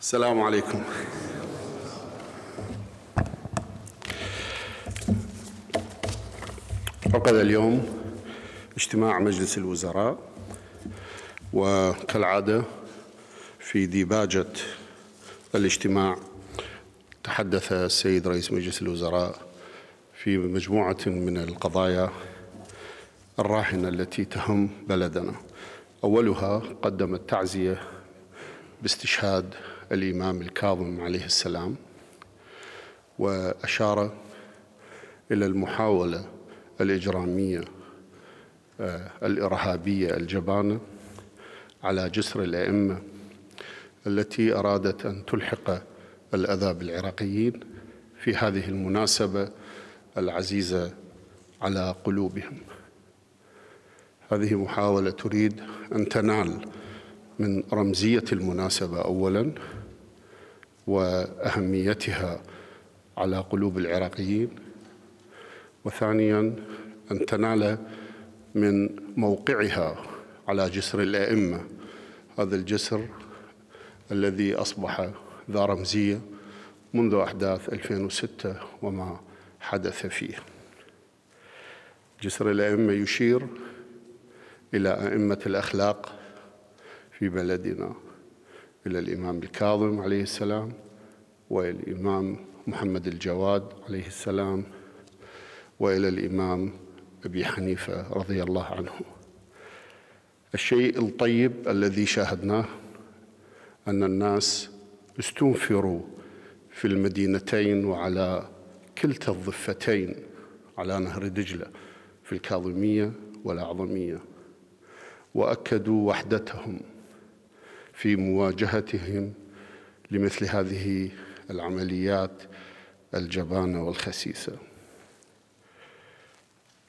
السلام عليكم عقد اليوم اجتماع مجلس الوزراء وكالعادة في ديباجة الاجتماع تحدث السيد رئيس مجلس الوزراء في مجموعة من القضايا الراهنة التي تهم بلدنا أولها قدم التعزية باستشهاد الإمام الكاظم عليه السلام وأشار إلى المحاولة الإجرامية آه، الإرهابية الجبانة على جسر الأئمة التي أرادت أن تلحق الأذى بالعراقيين في هذه المناسبة العزيزة على قلوبهم هذه محاولة تريد أن تنال من رمزية المناسبة أولا وأهميتها على قلوب العراقيين وثانيا أن تنال من موقعها على جسر الأئمة هذا الجسر الذي أصبح ذا رمزية منذ أحداث 2006 وما حدث فيه جسر الأئمة يشير إلى أئمة الأخلاق في بلدنا إلى الإمام الكاظم عليه السلام والإمام محمد الجواد عليه السلام وإلى الإمام أبي حنيفة رضي الله عنه الشيء الطيب الذي شاهدناه أن الناس استنفروا في المدينتين وعلى كلتا الضفتين على نهر دجلة في الكاظمية والأعظمية وأكدوا وحدتهم في مواجهتهم لمثل هذه العمليات الجبانة والخسيسة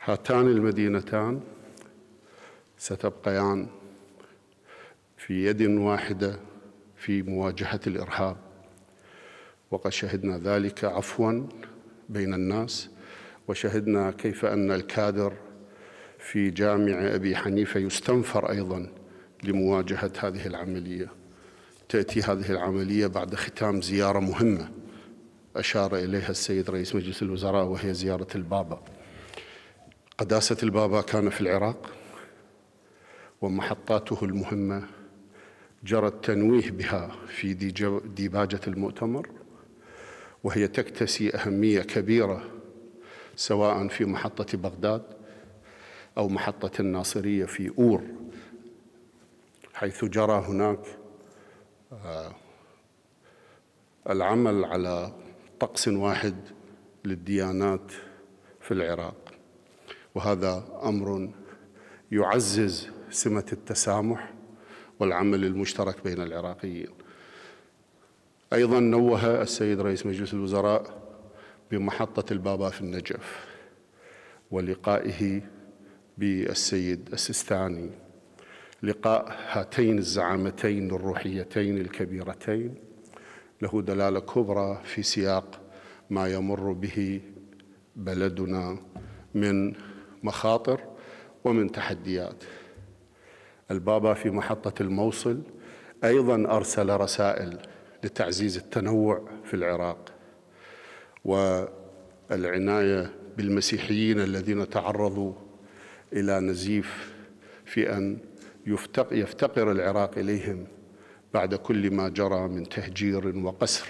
هاتان المدينتان ستبقيان في يد واحدة في مواجهة الإرهاب وقد شهدنا ذلك عفوا بين الناس وشهدنا كيف أن الكادر في جامع أبي حنيفة يستنفر أيضا لمواجهة هذه العملية تأتي هذه العملية بعد ختام زيارة مهمة أشار إليها السيد رئيس مجلس الوزراء وهي زيارة البابا قداسة البابا كان في العراق ومحطاته المهمة جرى التنويه بها في ديباجة المؤتمر وهي تكتسي أهمية كبيرة سواء في محطة بغداد أو محطة الناصرية في أور حيث جرى هناك آه، العمل على طقس واحد للديانات في العراق وهذا امر يعزز سمه التسامح والعمل المشترك بين العراقيين ايضا نوه السيد رئيس مجلس الوزراء بمحطه البابا في النجف ولقائه بالسيد السيستاني لقاء هاتين الزعامتين الروحيتين الكبيرتين له دلاله كبرى في سياق ما يمر به بلدنا من مخاطر ومن تحديات البابا في محطه الموصل ايضا ارسل رسائل لتعزيز التنوع في العراق والعنايه بالمسيحيين الذين تعرضوا الى نزيف في ان يفتقر العراق إليهم بعد كل ما جرى من تهجير وقسر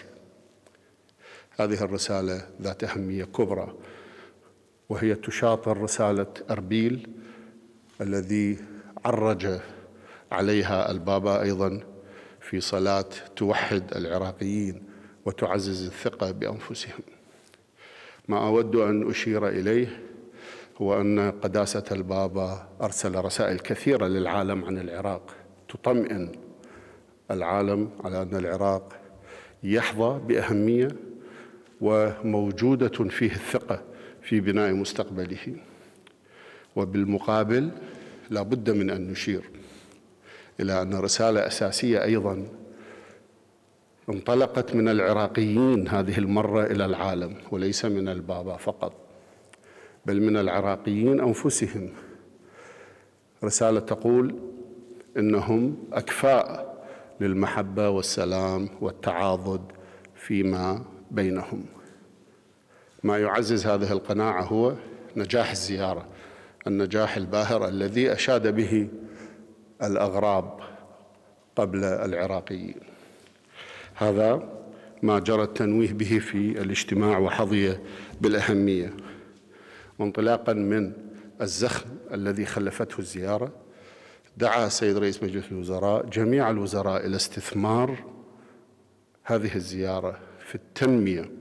هذه الرسالة ذات أهمية كبرى وهي تشاطر رسالة أربيل الذي عرج عليها البابا أيضا في صلاة توحد العراقيين وتعزز الثقة بأنفسهم ما أود أن أشير إليه هو أن قداسة البابا أرسل رسائل كثيرة للعالم عن العراق تطمئن العالم على أن العراق يحظى بأهمية وموجودة فيه الثقة في بناء مستقبله وبالمقابل لا بد من أن نشير إلى أن رسالة أساسية أيضا انطلقت من العراقيين هذه المرة إلى العالم وليس من البابا فقط بل من العراقيين أنفسهم رسالة تقول إنهم أكفاء للمحبة والسلام والتعاضد فيما بينهم ما يعزز هذه القناعة هو نجاح الزيارة النجاح الباهر الذي أشاد به الأغراب قبل العراقيين هذا ما جرى التنويه به في الاجتماع وحظي بالأهمية وانطلاقا من الزخم الذي خلفته الزيارة دعا السيد رئيس مجلس الوزراء جميع الوزراء إلى استثمار هذه الزيارة في التنمية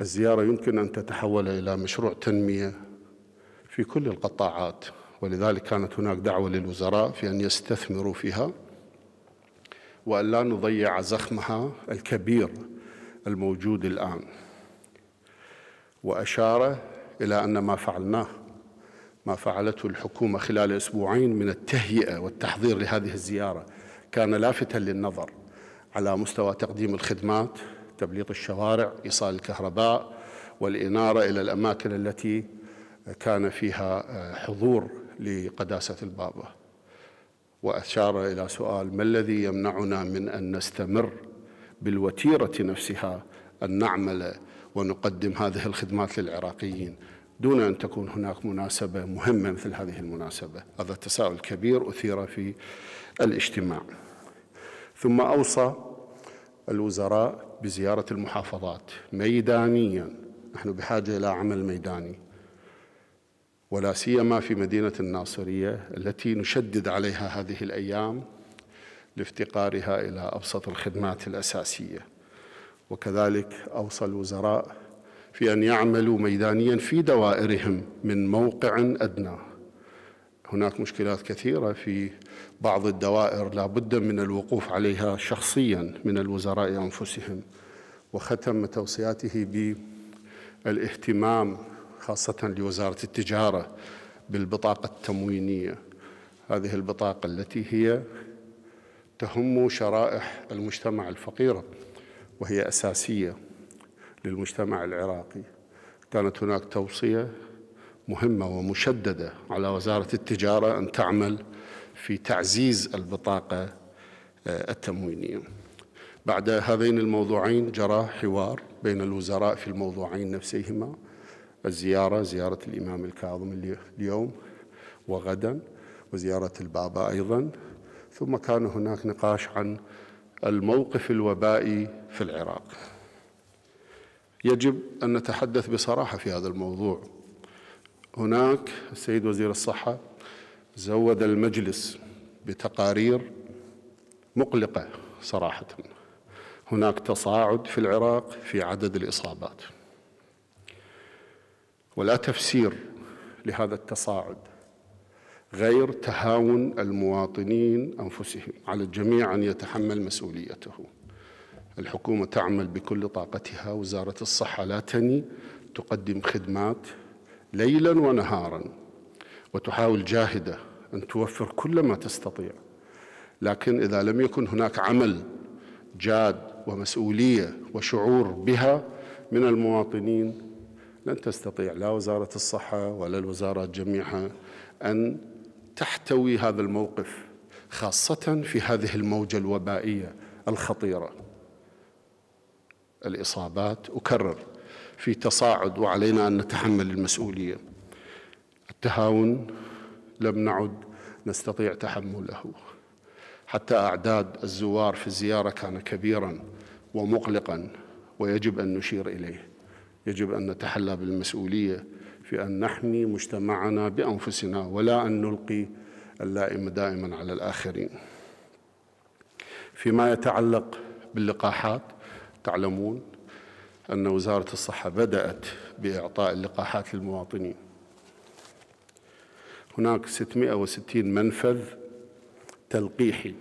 الزيارة يمكن أن تتحول إلى مشروع تنمية في كل القطاعات ولذلك كانت هناك دعوة للوزراء في أن يستثمروا فيها وأن لا نضيع زخمها الكبير الموجود الآن وأشار إلى أن ما فعلناه ما فعلته الحكومة خلال أسبوعين من التهيئة والتحضير لهذه الزيارة كان لافتا للنظر على مستوى تقديم الخدمات تبليط الشوارع إيصال الكهرباء والإنارة إلى الأماكن التي كان فيها آه، حضور لقداسة البابا وأشار إلى سؤال ما الذي يمنعنا من أن نستمر بالوتيرة نفسها أن نعمل ونقدم هذه الخدمات للعراقيين دون أن تكون هناك مناسبة مهمة مثل هذه المناسبة هذا تساؤل كبير أثير في الاجتماع ثم أوصى الوزراء بزيارة المحافظات ميدانيا نحن بحاجة إلى عمل ميداني ولا سيما في مدينة الناصرية التي نشدد عليها هذه الأيام لافتقارها إلى أبسط الخدمات الأساسية وكذلك أوصى الوزراء في أن يعملوا ميدانيا في دوائرهم من موقع أدنى هناك مشكلات كثيرة في بعض الدوائر لا بد من الوقوف عليها شخصيا من الوزراء أنفسهم وختم توصياته بالاهتمام خاصة لوزارة التجارة بالبطاقة التموينية هذه البطاقة التي هي تهم شرائح المجتمع الفقيرة وهي أساسية للمجتمع العراقي كانت هناك توصية مهمة ومشددة على وزارة التجارة أن تعمل في تعزيز البطاقة آه، التموينية بعد هذين الموضوعين جرى حوار بين الوزراء في الموضوعين نفسيهما الزيارة زيارة الإمام الكاظم اليوم وغدا وزيارة البابا أيضا ثم كان هناك نقاش عن الموقف الوبائي في العراق يجب أن نتحدث بصراحة في هذا الموضوع هناك السيد وزير الصحة زود المجلس بتقارير مقلقة صراحة هناك تصاعد في العراق في عدد الإصابات ولا تفسير لهذا التصاعد غير تهاون المواطنين أنفسهم على الجميع أن يتحمل مسؤوليته الحكومة تعمل بكل طاقتها وزارة الصحة لا تني تقدم خدمات ليلا ونهارا وتحاول جاهدة أن توفر كل ما تستطيع لكن إذا لم يكن هناك عمل جاد ومسؤولية وشعور بها من المواطنين لن تستطيع لا وزارة الصحة ولا الوزارات جميعها أن تحتوي هذا الموقف خاصة في هذه الموجة الوبائية الخطيرة الإصابات أكرر في تصاعد وعلينا أن نتحمل المسؤولية التهاون لم نعد نستطيع تحمله حتى أعداد الزوار في الزيارة كان كبيرا ومقلقا ويجب أن نشير إليه يجب أن نتحلى بالمسؤولية في أن نحمي مجتمعنا بأنفسنا ولا أن نلقي اللائم دائما على الآخرين فيما يتعلق باللقاحات تعلمون أن وزارة الصحة بدأت بإعطاء اللقاحات للمواطنين هناك 660 منفذ تلقيحي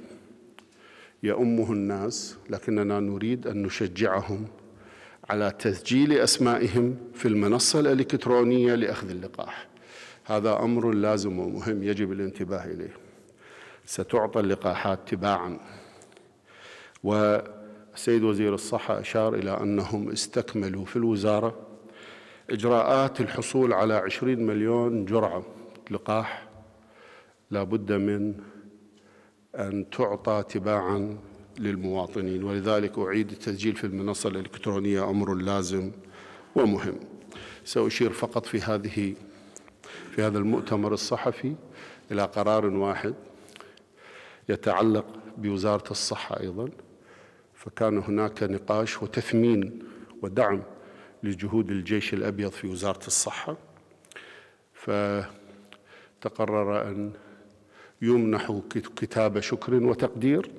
يأمه الناس لكننا نريد أن نشجعهم على تسجيل أسمائهم في المنصة الإلكترونية لأخذ اللقاح هذا أمر لازم ومهم يجب الانتباه إليه ستعطى اللقاحات تباعا والسيد وزير الصحة أشار إلى أنهم استكملوا في الوزارة إجراءات الحصول على 20 مليون جرعة لقاح لابد من أن تعطى تباعاً للمواطنين ولذلك أعيد التسجيل في المنصة الإلكترونية أمر لازم ومهم سأشير فقط في هذه في هذا المؤتمر الصحفي إلى قرار واحد يتعلق بوزارة الصحة أيضا فكان هناك نقاش وتثمين ودعم لجهود الجيش الأبيض في وزارة الصحة فتقرر أن يمنح كتاب شكر وتقدير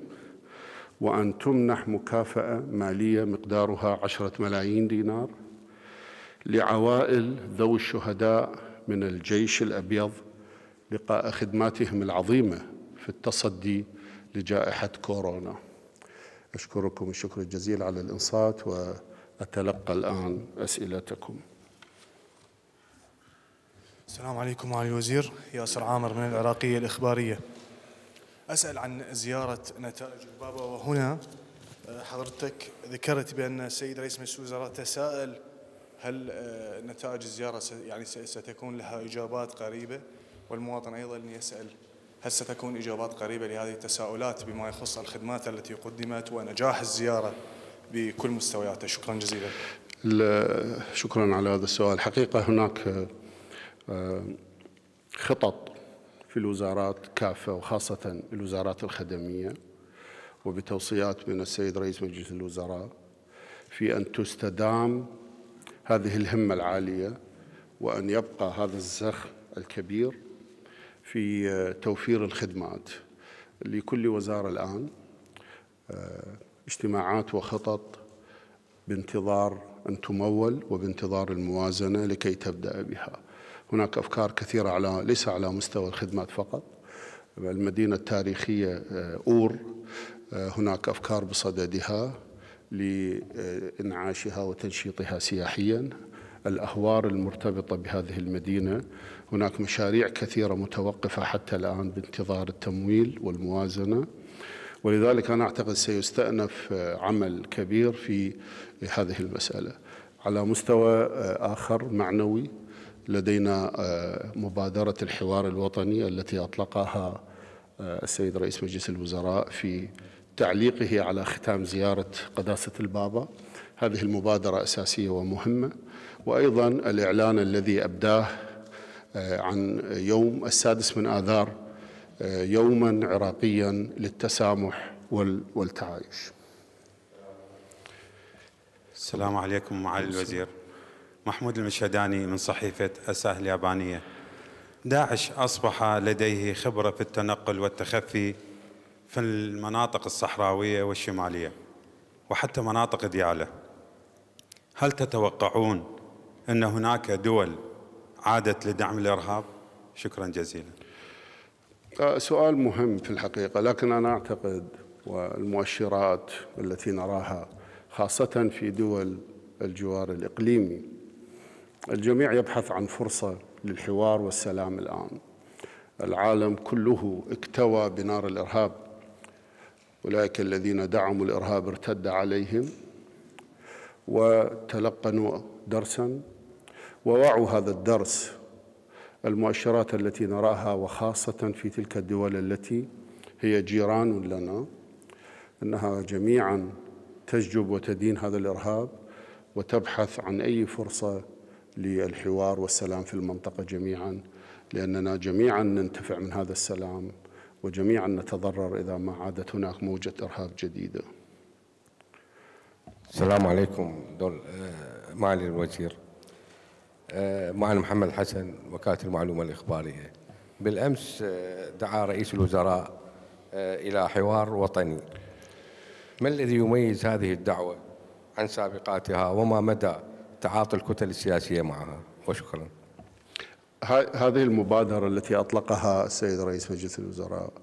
وأن تمنح مكافأة مالية مقدارها عشرة ملايين دينار لعوائل ذوي الشهداء من الجيش الأبيض لقاء خدماتهم العظيمة في التصدي لجائحة كورونا أشكركم الشكر الجزيل على الإنصات وأتلقى الآن أسئلتكم السلام عليكم معالي الوزير ياسر عامر من العراقية الإخبارية أسأل عن زيارة نتائج البابا وهنا آه، حضرتك ذكرت بأن السيد رئيس مجلس الوزراء تساءل هل آه، نتائج الزيارة يعني ستكون لها إجابات قريبة والمواطن أيضا يسأل هل ستكون إجابات قريبة لهذه التساؤلات بما يخص الخدمات التي قدمت ونجاح الزيارة بكل مستوياتها شكرا جزيلا شكرا على هذا السؤال حقيقة هناك آه، خطط في الوزارات كافة وخاصة الوزارات الخدمية وبتوصيات من السيد رئيس مجلس الوزراء في أن تستدام هذه الهمة العالية وأن يبقى هذا الزخم الكبير في توفير الخدمات لكل وزارة الآن آه، اجتماعات وخطط بانتظار أن تمول وبانتظار الموازنة لكي تبدأ بها هناك أفكار كثيرة على ليس على مستوى الخدمات فقط المدينة التاريخية آه، أور آه، هناك أفكار بصددها لإنعاشها وتنشيطها سياحيا الأهوار المرتبطة بهذه المدينة هناك مشاريع كثيرة متوقفة حتى الآن بانتظار التمويل والموازنة ولذلك أنا أعتقد سيستأنف آه، عمل كبير في هذه المسألة على مستوى آخر معنوي لدينا آه، مبادرة الحوار الوطني التي أطلقها آه، السيد رئيس مجلس الوزراء في تعليقه على ختام زيارة قداسة البابا هذه المبادرة أساسية ومهمة وأيضا الإعلان الذي أبداه آه، عن يوم السادس من آذار يوما عراقيا للتسامح والتعايش السلام عليكم معالي الوزير محمود المشهداني من صحيفة أساه اليابانية داعش أصبح لديه خبرة في التنقل والتخفي في المناطق الصحراوية والشمالية وحتى مناطق ديالة هل تتوقعون أن هناك دول عادت لدعم الإرهاب؟ شكرا جزيلا سؤال مهم في الحقيقة لكن أنا أعتقد والمؤشرات التي نراها خاصة في دول الجوار الإقليمي الجميع يبحث عن فرصة للحوار والسلام الآن العالم كله اكتوى بنار الإرهاب أولئك الذين دعموا الإرهاب ارتد عليهم وتلقنوا درسا ووعوا هذا الدرس المؤشرات التي نراها وخاصة في تلك الدول التي هي جيران لنا أنها جميعا تشجب وتدين هذا الإرهاب وتبحث عن أي فرصة للحوار والسلام في المنطقة جميعا لأننا جميعا ننتفع من هذا السلام وجميعا نتضرر إذا ما عادت هناك موجة إرهاب جديدة السلام عليكم دول آه، معالي الوزير آه، معالي محمد حسن وكالة المعلومة الإخبارية بالأمس آه، دعا رئيس الوزراء إلى حوار وطني ما الذي يميز هذه الدعوة عن سابقاتها وما مدى تعاطي الكتل السياسية معها وشكرا هذه المبادرة التي أطلقها السيد رئيس مجلس الوزراء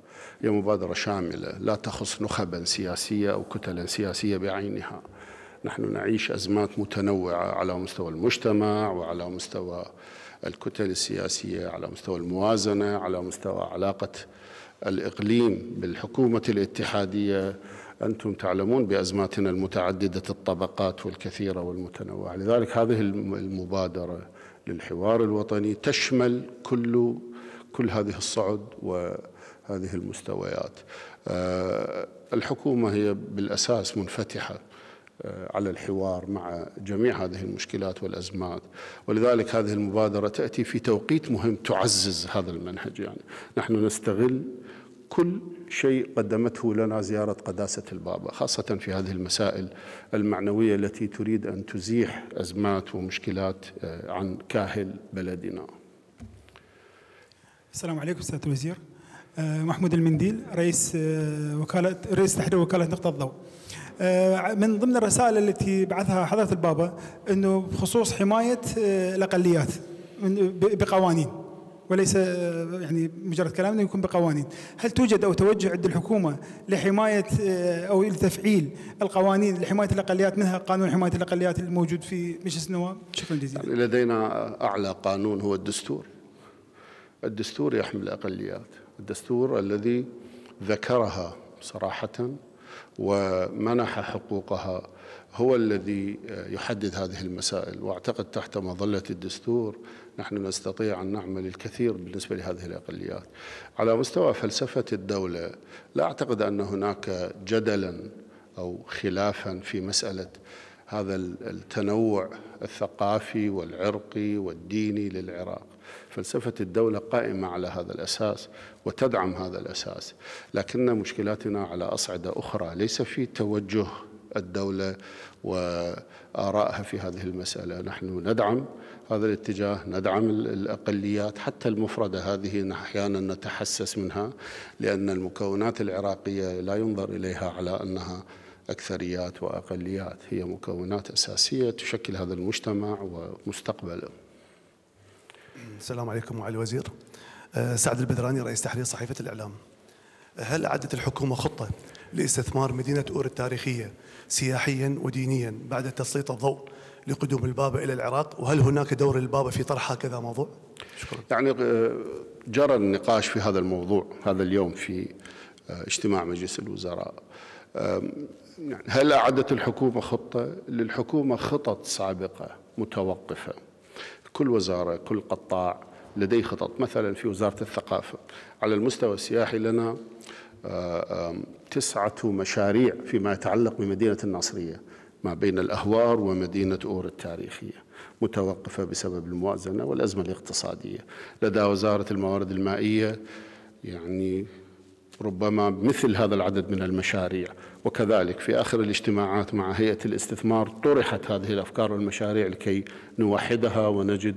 هي مبادرة شاملة لا تخص نخبا سياسية أو كتلا سياسية بعينها نحن نعيش أزمات متنوعة على مستوى المجتمع وعلى مستوى الكتل السياسية على مستوى الموازنة على مستوى علاقة الإقليم بالحكومة الاتحادية أنتم تعلمون بأزماتنا المتعددة الطبقات والكثيرة والمتنوعة لذلك هذه المبادرة للحوار الوطني تشمل كل كل هذه الصعد وهذه المستويات آه، الحكومة هي بالأساس منفتحة آه، على الحوار مع جميع هذه المشكلات والأزمات ولذلك هذه المبادرة تأتي في توقيت مهم تعزز هذا المنهج يعني نحن نستغل كل شيء قدمته لنا زيارة قداسة البابا خاصة في هذه المسائل المعنوية التي تريد أن تزيح أزمات ومشكلات آه، عن كاهل بلدنا السلام عليكم أستاذ الوزير آه، محمود المنديل رئيس آه، وكالة رئيس تحرير وكالة نقطة الضوء من ضمن الرسائل التي بعثها حضرة البابا أنه بخصوص حماية الأقليات بقوانين وليس يعني مجرد كلام يكون بقوانين هل توجد أو توجه عند الحكومة لحماية آه، أو لتفعيل القوانين لحماية الأقليات منها قانون حماية الأقليات الموجود في مجلس النواب شكرا جزيلا يعني لدينا أعلى قانون هو الدستور الدستور يحمي الأقليات الدستور الذي ذكرها صراحة ومنح حقوقها هو الذي يحدد هذه المسائل واعتقد تحت مظلة الدستور نحن نستطيع أن نعمل الكثير بالنسبة لهذه الأقليات على مستوى فلسفة الدولة لا أعتقد أن هناك جدلا أو خلافا في مسألة هذا التنوع الثقافي والعرقي والديني للعراق فلسفة الدولة قائمة على هذا الأساس وتدعم هذا الأساس لكن مشكلاتنا على أصعدة أخرى ليس في توجه الدولة وآرائها في هذه المسألة نحن ندعم هذا الاتجاه ندعم الأقليات حتى المفردة هذه أحيانا نتحسس منها لأن المكونات العراقية لا ينظر إليها على أنها أكثريات وأقليات هي مكونات أساسية تشكل هذا المجتمع ومستقبله السلام عليكم معالي الوزير آه، سعد البدراني رئيس تحرير صحيفة الإعلام آه، هل أعدت الحكومة خطة لاستثمار مدينة أور التاريخية سياحيا ودينيا بعد تسليط الضوء لقدوم البابا إلى العراق وهل هناك دور البابا في طرح هكذا موضوع؟ شكرا يعني آه، جرى النقاش في هذا الموضوع هذا اليوم في اجتماع مجلس الوزراء يعني، هل أعدت الحكومة خطة؟ للحكومة خطط سابقة متوقفة كل وزارة كل قطاع لديه خطط مثلا في وزارة الثقافة على المستوى السياحي لنا آه، تسعة مشاريع فيما يتعلق بمدينة الناصرية ما بين الأهوار ومدينة أور التاريخية متوقفة بسبب الموازنة والأزمة الاقتصادية لدى وزارة الموارد المائية يعني ربما مثل هذا العدد من المشاريع وكذلك في آخر الاجتماعات مع هيئة الاستثمار طرحت هذه الأفكار والمشاريع لكي نوحدها ونجد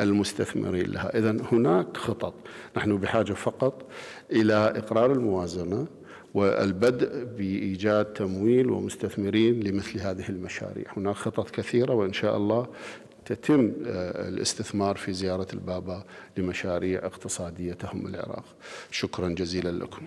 المستثمرين لها إذا هناك خطط نحن بحاجة فقط إلى إقرار الموازنة والبدء بإيجاد تمويل ومستثمرين لمثل هذه المشاريع هناك خطط كثيرة وإن شاء الله تتم آه، الاستثمار في زيارة البابا لمشاريع اقتصادية تهم العراق شكرا جزيلا لكم